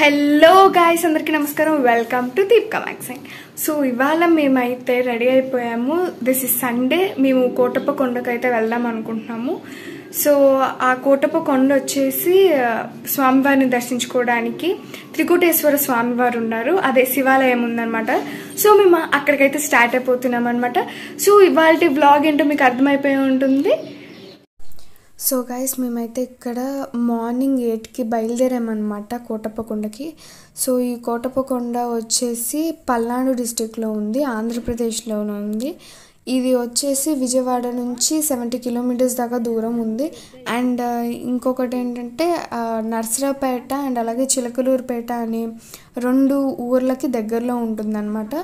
hello guys అందరికీ నమస్కారం welcome to దీప్కా మ్యాక్సింగ్ సో ఇవాళ మేమైతే రెడీ అయిపోయాము దిస్ ఇస్ సండే మేము కోటప్ప కొండకైతే వెళ్దాం అనుకుంటున్నాము సో ఆ కోటప్ప కొండ వచ్చేసి స్వామివారిని దర్శించుకోవడానికి త్రికోటేశ్వర స్వామివారు ఉన్నారు అదే శివాలయం ఉందనమాట సో మేము అక్కడికైతే స్టార్ట్ అయిపోతున్నాం అనమాట సో ఇవాళ బ్లాగ్ ఏంటో మీకు అర్థమైపోయి ఉంటుంది సో గైస్ మేమైతే ఇక్కడ మార్నింగ్ ఎయిట్కి బయలుదేరామన్నమాట కోటప్పకొండకి సో ఈ కోటప్పకొండ వచ్చేసి పల్నాడు డిస్టిక్లో ఉంది ఆంధ్రప్రదేశ్లోనే ఉంది ఇది వచ్చేసి విజయవాడ నుంచి సెవెంటీ కిలోమీటర్స్ దాకా దూరం ఉంది అండ్ uh, ఇంకొకటి ఏంటంటే uh, నర్సరావుపేట అండ్ అలాగే చిలకలూరుపేట అని రెండు ఊర్లకి దగ్గరలో ఉంటుందన్నమాట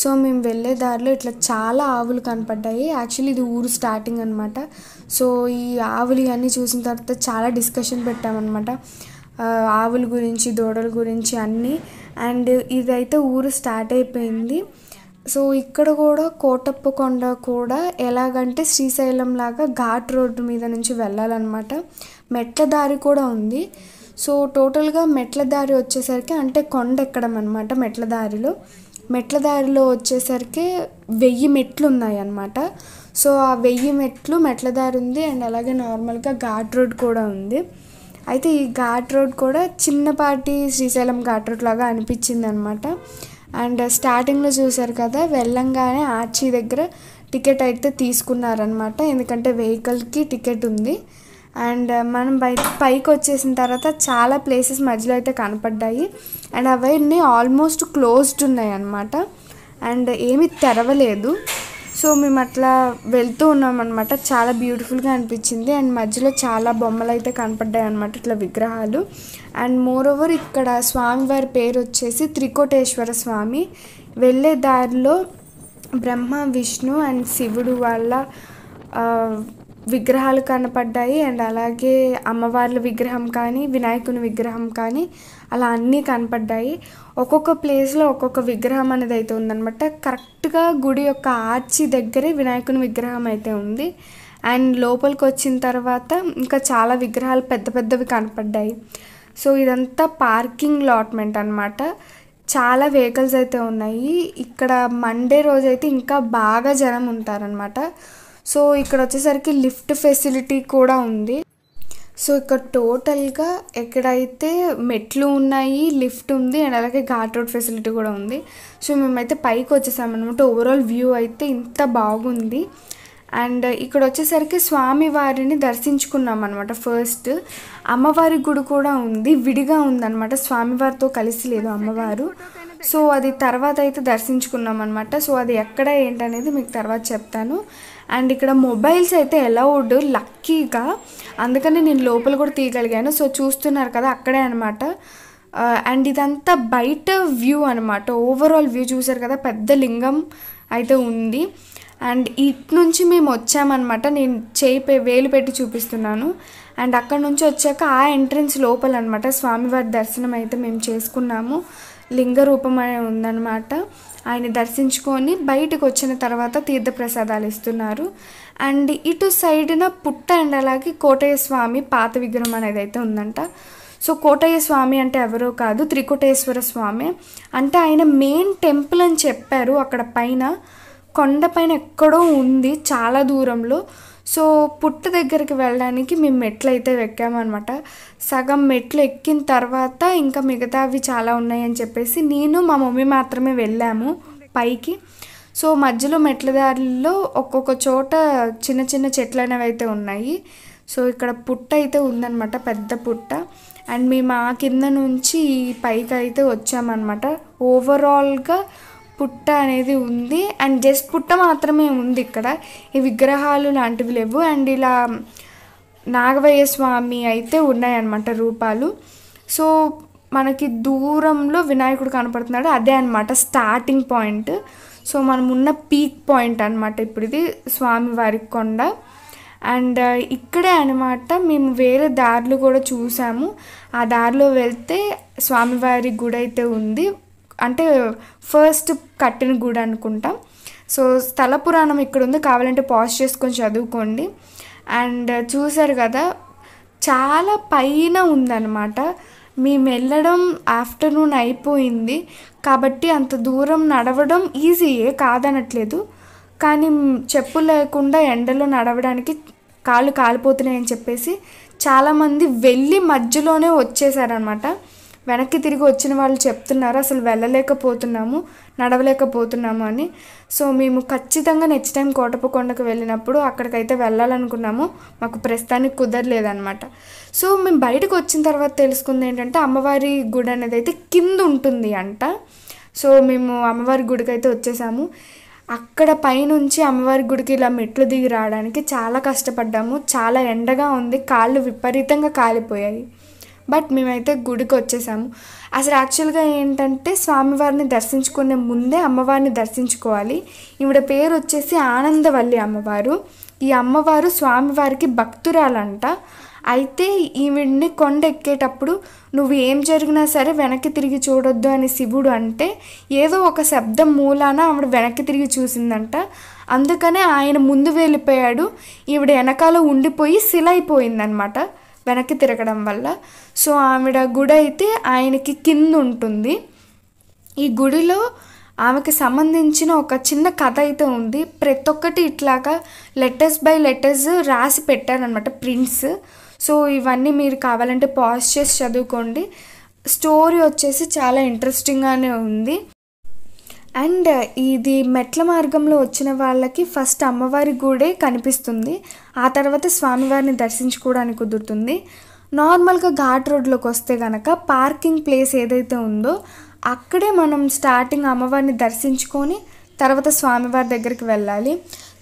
సో మేము వెళ్ళే దారిలో ఇట్లా చాలా ఆవులు కనపడ్డాయి యాక్చువల్లీ ఇది ఊరు స్టార్టింగ్ అనమాట సో ఈ ఆవులు ఇవన్నీ చూసిన తర్వాత చాలా డిస్కషన్ పెట్టామన్నమాట ఆవుల గురించి దూడల గురించి అన్నీ అండ్ ఇదైతే ఊరు స్టార్ట్ అయిపోయింది సో ఇక్కడ కూడా కోటప్ప కొండ కూడా ఎలాగంటే శ్రీశైలం లాగా ఘాట్ రోడ్డు మీద నుంచి వెళ్ళాలన్నమాట మెట్ల దారి కూడా ఉంది సో టోటల్గా మెట్ల దారి వచ్చేసరికి అంటే కొండ ఎక్కడం అనమాట మెట్ల దారిలో మెట్ల దారిలో వచ్చేసరికి వెయ్యి మెట్లు ఉన్నాయి అన్నమాట సో ఆ వెయ్యి మెట్లు మెట్ల దారి ఉంది అండ్ అలాగే నార్మల్గా ఘాట్ రోడ్ కూడా ఉంది అయితే ఈ ఘాట్ రోడ్ కూడా చిన్నపాటి శ్రీశైలం ఘాట్ రోడ్ లాగా అనిపించింది అనమాట అండ్ స్టార్టింగ్లో చూశారు కదా వెళ్ళంగానే ఆర్చి దగ్గర టికెట్ అయితే తీసుకున్నారనమాట ఎందుకంటే వెహికల్కి టికెట్ ఉంది అండ్ uh, మనం బయట పైకి వచ్చేసిన తర్వాత చాలా ప్లేసెస్ మధ్యలో అయితే కనపడ్డాయి అండ్ అవన్నీ ఆల్మోస్ట్ క్లోజ్డ్ ఉన్నాయి అనమాట అండ్ ఏమి తెరవలేదు సో మేము అట్లా వెళ్తూ ఉన్నాం అనమాట చాలా బ్యూటిఫుల్గా అనిపించింది అండ్ మధ్యలో చాలా బొమ్మలు అయితే కనపడ్డాయి అనమాట ఇట్లా విగ్రహాలు అండ్ మోర్ ఓవర్ ఇక్కడ స్వామివారి పేరు వచ్చేసి త్రికోటేశ్వర స్వామి వెళ్ళే దారిలో బ్రహ్మ విష్ణు అండ్ శివుడు వాళ్ళ uh, విగ్రహాలు కనపడ్డాయి అండ్ అలాగే అమ్మవార్ల విగ్రహం కానీ వినాయకుని విగ్రహం కానీ అలా అన్నీ కనపడ్డాయి ఒక్కొక్క ప్లేస్లో ఒక్కొక్క విగ్రహం అనేది అయితే ఉందనమాట కరెక్ట్గా గుడి యొక్క ఆర్చి దగ్గరే వినాయకుని విగ్రహం అయితే ఉంది అండ్ లోపలికి వచ్చిన తర్వాత ఇంకా చాలా విగ్రహాలు పెద్ద పెద్దవి కనపడ్డాయి సో ఇదంతా పార్కింగ్ లాట్మెంట్ అనమాట చాలా వెహికల్స్ అయితే ఉన్నాయి ఇక్కడ మండే రోజైతే ఇంకా బాగా జనం ఉంటారనమాట సో ఇక్కడ వచ్చేసరికి లిఫ్ట్ ఫెసిలిటీ కూడా ఉంది సో ఇక్కడ టోటల్గా ఎక్కడైతే మెట్లు ఉన్నాయి లిఫ్ట్ ఉంది అండ్ అలాగే ఘాట్ రోడ్ ఫెసిలిటీ కూడా ఉంది సో మేమైతే పైకి వచ్చేసామన్నమాట ఓవరాల్ వ్యూ అయితే ఇంత బాగుంది అండ్ ఇక్కడ వచ్చేసరికి స్వామివారిని దర్శించుకున్నాం అనమాట ఫస్ట్ అమ్మవారి గుడి కూడా ఉంది విడిగా ఉందన్నమాట స్వామివారితో కలిసి లేదు అమ్మవారు సో అది తర్వాత అయితే దర్శించుకున్నాం అనమాట సో అది ఎక్కడ ఏంటనేది మీకు తర్వాత చెప్తాను అండ్ ఇక్కడ మొబైల్స్ అయితే అలౌడ్ లక్కీగా అందుకని నేను లోపల కూడా తీయగలిగాను సో చూస్తున్నారు కదా అక్కడే అనమాట అండ్ ఇదంతా బయట వ్యూ అనమాట ఓవరాల్ వ్యూ చూసారు కదా పెద్ద లింగం అయితే ఉంది అండ్ ఇటు నుంచి మేము వచ్చామన్నమాట నేను చేయి వేలు పెట్టి చూపిస్తున్నాను అండ్ అక్కడ నుంచి వచ్చాక ఆ ఎంట్రన్స్ లోపల అనమాట స్వామివారి దర్శనం అయితే మేము చేసుకున్నాము లింగ రూపమై ఉందన్నమాట ఆయన దర్శించుకొని బయటకు వచ్చిన తర్వాత తీర్థప్రసాదాలు ఇస్తున్నారు అండ్ ఇటు సైడ్న పుట్ట అండ్ అలాగే కోటయ్య స్వామి పాత విగ్రహం అనేది అయితే ఉందంట సో కోటయ్య స్వామి అంటే ఎవరో కాదు త్రికోటేశ్వర స్వామి అంటే ఆయన మెయిన్ టెంపుల్ అని చెప్పారు అక్కడ పైన కొండపైన ఎక్కడో ఉంది చాలా దూరంలో సో పుట్ట దగ్గరికి వెళ్ళడానికి మేము మెట్లు అయితే ఎక్కామన్నమాట సగం మెట్లు ఎక్కిన తర్వాత ఇంకా మిగతావి చాలా ఉన్నాయని చెప్పేసి నేను మా మమ్మీ మాత్రమే వెళ్ళాము పైకి సో మధ్యలో మెట్ల దారిలో ఒక్కొక్క చోట చిన్న చిన్న చెట్లు అనేవి అయితే ఉన్నాయి సో ఇక్కడ పుట్ట అయితే ఉందన్నమాట పెద్ద పుట్ట అండ్ మేము ఆ కింద నుంచి పైకి అయితే వచ్చామన్నమాట ఓవరాల్గా పుట్ట అనేది ఉంది అండ్ జస్ట్ పుట్ట మాత్రమే ఉంది ఇక్కడ ఈ విగ్రహాలు లాంటివి లేవు అండ్ ఇలా నాగవయ్య స్వామి అయితే ఉన్నాయన్నమాట రూపాలు సో మనకి దూరంలో వినాయకుడు కనపడుతున్నాడు అదే అనమాట స్టార్టింగ్ పాయింట్ సో మనం ఉన్న పీక్ పాయింట్ అనమాట ఇప్పుడు ఇది స్వామివారి కొండ అండ్ uh, ఇక్కడే అనమాట మేము వేరే దారులు కూడా చూసాము ఆ దారిలో వెళ్తే స్వామివారి గుడి అయితే ఉంది అంటే ఫస్ట్ కట్టిన గుడి అనుకుంటా సో స్థల పురాణం ఇక్కడ ఉంది కావాలంటే పాజ్ చేసుకొని చదువుకోండి అండ్ చూశారు కదా చాలా పైన ఉందన్నమాట మేము వెళ్ళడం ఆఫ్టర్నూన్ అయిపోయింది కాబట్టి అంత దూరం నడవడం ఈజీయే కాదనట్లేదు కానీ చెప్పులు లేకుండా ఎండలో నడవడానికి కాళ్ళు కాలిపోతున్నాయని చెప్పేసి చాలామంది వెళ్ళి మధ్యలోనే వచ్చేసారనమాట వెనక్కి తిరిగి వచ్చిన వాళ్ళు చెప్తున్నారు అసలు వెళ్ళలేకపోతున్నాము నడవలేకపోతున్నాము అని సో మేము ఖచ్చితంగా నెక్స్ట్ టైం కోటపకొండకు వెళ్ళినప్పుడు అక్కడికైతే వెళ్ళాలనుకున్నాము మాకు ప్రస్తుతానికి కుదరలేదనమాట సో మేము బయటకు వచ్చిన తర్వాత తెలుసుకుంది ఏంటంటే అమ్మవారి గుడి అనేది అయితే కింద ఉంటుంది అంట సో మేము అమ్మవారి గుడికి అయితే వచ్చేసాము అక్కడ పైనుంచి అమ్మవారి గుడికి ఇలా మెట్లు దిగి రావడానికి చాలా కష్టపడ్డాము చాలా ఎండగా ఉంది కాళ్ళు విపరీతంగా కాలిపోయాయి బట్ మేమైతే గుడికి వచ్చేసాము అసలు యాక్చువల్గా ఏంటంటే స్వామివారిని దర్శించుకునే ముందే అమ్మవారిని దర్శించుకోవాలి ఈవిడ పేరు వచ్చేసి ఆనందవల్లి అమ్మవారు ఈ అమ్మవారు స్వామివారికి భక్తురాలంట అయితే ఈవిడ్ని కొండ ఎక్కేటప్పుడు నువ్వు ఏం జరిగినా సరే వెనక్కి తిరిగి చూడొద్దు అని శివుడు అంటే ఏదో ఒక శబ్దం మూలాన ఆవిడ వెనక్కి తిరిగి చూసిందంట అందుకనే ఆయన ముందు వెళ్ళిపోయాడు ఈవిడ వెనకాల ఉండిపోయి సిలైపోయిందనమాట వెనక్కి తిరగడం వల్ల సో ఆవిడ గుడి అయితే ఆయనకి కింద ఉంటుంది ఈ గుడిలో ఆమెకి సంబంధించిన ఒక చిన్న కథ అయితే ఉంది ప్రతి ఒక్కటి ఇట్లాగా లెటర్స్ బై లెటర్స్ రాసి పెట్టారనమాట ప్రింట్స్ సో ఇవన్నీ మీరు కావాలంటే పాజ్ చేసి చదువుకోండి స్టోరీ వచ్చేసి చాలా ఇంట్రెస్టింగ్గానే ఉంది అండ్ ఇది మెట్ల మార్గంలో వచ్చిన వాళ్ళకి ఫస్ట్ అమ్మవారి గుడే కనిపిస్తుంది ఆ తర్వాత స్వామివారిని దర్శించుకోవడానికి కుదురుతుంది నార్మల్గా ఘాట్ రోడ్లోకి వస్తే గనక పార్కింగ్ ప్లేస్ ఏదైతే ఉందో అక్కడే మనం స్టార్టింగ్ అమ్మవారిని దర్శించుకొని తర్వాత స్వామివారి దగ్గరికి వెళ్ళాలి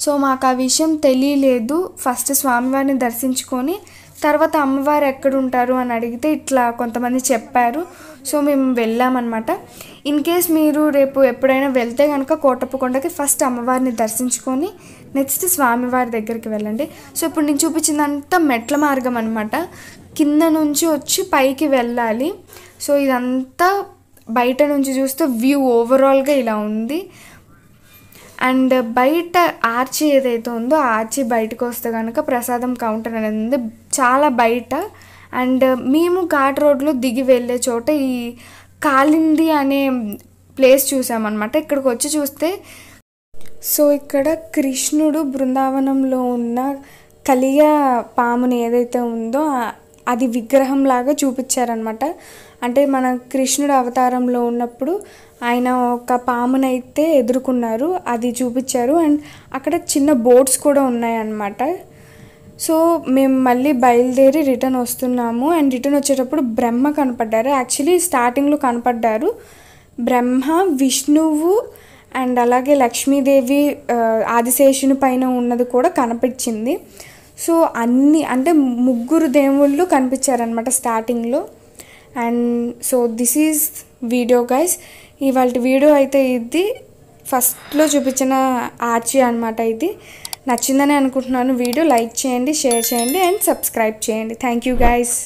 సో మాకు ఆ విషయం తెలియలేదు ఫస్ట్ స్వామివారిని దర్శించుకొని తర్వాత అమ్మవారు ఎక్కడుంటారు అని అడిగితే ఇట్లా కొంతమంది చెప్పారు సో మేము వెళ్ళామన్నమాట ఇన్ కేస్ మీరు రేపు ఎప్పుడైనా వెళ్తే కనుక కోటప్పకొండకి ఫస్ట్ అమ్మవారిని దర్శించుకొని నెక్స్ట్ స్వామివారి దగ్గరికి వెళ్ళండి సో ఇప్పుడు నేను చూపించిందంతా మెట్ల మార్గం అనమాట కింద నుంచి వచ్చి పైకి వెళ్ళాలి సో ఇదంతా బయట నుంచి చూస్తే వ్యూ ఓవరాల్గా ఇలా ఉంది అండ్ బయట ఆర్చి ఏదైతే ఉందో ఆర్చి బయటకు వస్తే కనుక ప్రసాదం కౌంటర్ అనేది ఉంది చాలా బయట అండ్ మేము ఘాట్ రోడ్లో దిగి వెళ్ళే చోట ఈ కాలింది అనే ప్లేస్ చూసామన్నమాట ఇక్కడికి వచ్చి చూస్తే సో ఇక్కడ కృష్ణుడు బృందావనంలో ఉన్న కలియ పాముని ఏదైతే ఉందో అది విగ్రహం లాగా చూపించారనమాట అంటే మన కృష్ణుడు అవతారంలో ఉన్నప్పుడు ఆయన ఒక పామునైతే ఎదుర్కొన్నారు అది చూపించారు అండ్ అక్కడ చిన్న బోట్స్ కూడా ఉన్నాయన్నమాట సో మేము మళ్ళీ బయలుదేరి రిటర్న్ వస్తున్నాము అండ్ రిటర్న్ వచ్చేటప్పుడు బ్రహ్మ కనపడ్డారు యాక్చువల్లీ స్టార్టింగ్లో కనపడ్డారు బ్రహ్మ విష్ణువు అండ్ అలాగే లక్ష్మీదేవి ఆదిశేషుని పైన ఉన్నది కూడా కనిపించింది సో అన్ని అంటే ముగ్గురు దేవుళ్ళు కనిపించారనమాట స్టార్టింగ్లో and so this is video guys ఇవాళ వీడియో అయితే ఇది ఫస్ట్లో చూపించిన ఆర్చి అనమాట ఇది నచ్చిందని అనుకుంటున్నాను వీడియో లైక్ చేయండి షేర్ చేయండి అండ్ సబ్స్క్రైబ్ చేయండి థ్యాంక్ యూ గైస్